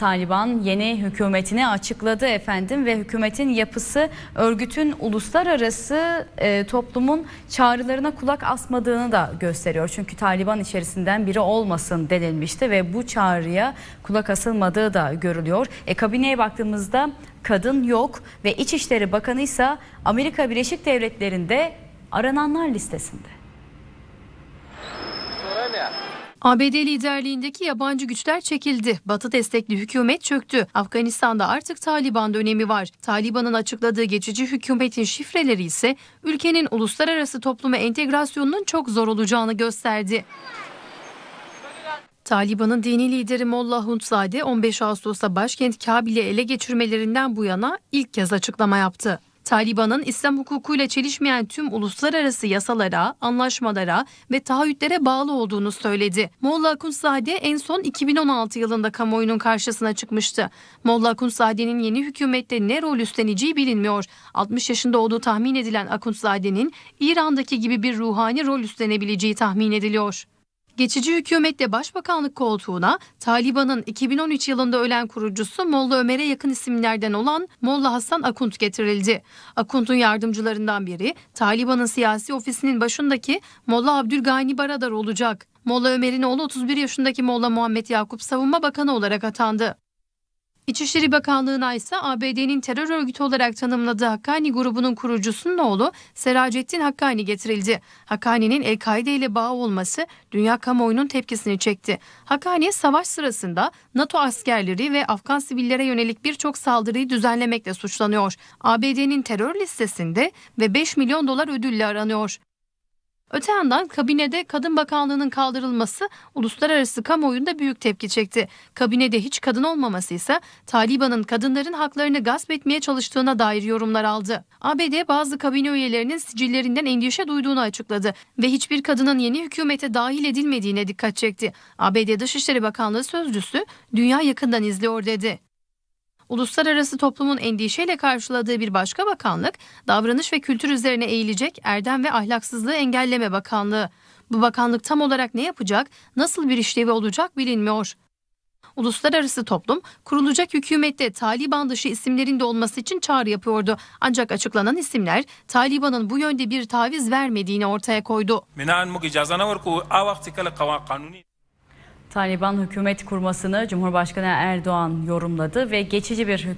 Taliban yeni hükümetini açıkladı efendim ve hükümetin yapısı örgütün uluslararası e, toplumun çağrılarına kulak asmadığını da gösteriyor. Çünkü Taliban içerisinden biri olmasın denilmişti ve bu çağrıya kulak asılmadığı da görülüyor. E, kabineye baktığımızda kadın yok ve İçişleri Bakanı ise Amerika Birleşik Devletleri'nde arananlar listesinde. ABD liderliğindeki yabancı güçler çekildi. Batı destekli hükümet çöktü. Afganistan'da artık Taliban dönemi var. Taliban'ın açıkladığı geçici hükümetin şifreleri ise ülkenin uluslararası topluma entegrasyonunun çok zor olacağını gösterdi. Taliban'ın dini lideri Molla Huntzade 15 Ağustos'ta başkent Kabil'i ele geçirmelerinden bu yana ilk kez açıklama yaptı. Taliban'ın İslam hukukuyla çelişmeyen tüm uluslararası yasalara, anlaşmalara ve taahhütlere bağlı olduğunu söyledi. Molla Kunsade en son 2016 yılında kamuoyunun karşısına çıkmıştı. Molla Kunsade'nin yeni hükümette ne rol üstleneceği bilinmiyor. 60 yaşında olduğu tahmin edilen Akunsade'nin İran'daki gibi bir ruhani rol üstlenebileceği tahmin ediliyor. Geçici hükümette başbakanlık koltuğuna Taliban'ın 2013 yılında ölen kurucusu Molla Ömer'e yakın isimlerden olan Molla Hasan Akunt getirildi. Akunt'un yardımcılarından biri Taliban'ın siyasi ofisinin başındaki Molla Abdülgani Baradar olacak. Molla Ömer'in oğlu 31 yaşındaki Molla Muhammed Yakup savunma bakanı olarak atandı. İçişleri Bakanlığı'na ise ABD'nin terör örgütü olarak tanımladığı Hakkani grubunun kurucusunun oğlu Seracettin Hakkani getirildi. Hakkani'nin El-Kaide ile bağı olması dünya kamuoyunun tepkisini çekti. Hakkani savaş sırasında NATO askerleri ve Afgan sivillere yönelik birçok saldırıyı düzenlemekle suçlanıyor. ABD'nin terör listesinde ve 5 milyon dolar ödülle aranıyor. Öte yandan kabinede kadın bakanlığının kaldırılması uluslararası kamuoyunda büyük tepki çekti. Kabinede hiç kadın olmaması ise Taliban'ın kadınların haklarını gasp etmeye çalıştığına dair yorumlar aldı. ABD bazı kabine üyelerinin sicillerinden endişe duyduğunu açıkladı ve hiçbir kadının yeni hükümete dahil edilmediğine dikkat çekti. ABD Dışişleri Bakanlığı sözcüsü dünya yakından izliyor dedi. Uluslararası toplumun endişeyle karşıladığı bir başka bakanlık, davranış ve kültür üzerine eğilecek Erdem ve Ahlaksızlığı Engelleme Bakanlığı. Bu bakanlık tam olarak ne yapacak, nasıl bir işlevi olacak bilinmiyor. Uluslararası toplum kurulacak hükümette Taliban dışı isimlerin de olması için çağrı yapıyordu. Ancak açıklanan isimler Taliban'ın bu yönde bir taviz vermediğini ortaya koydu. Taliban hükümet kurmasını Cumhurbaşkanı Erdoğan yorumladı ve geçici bir hükümet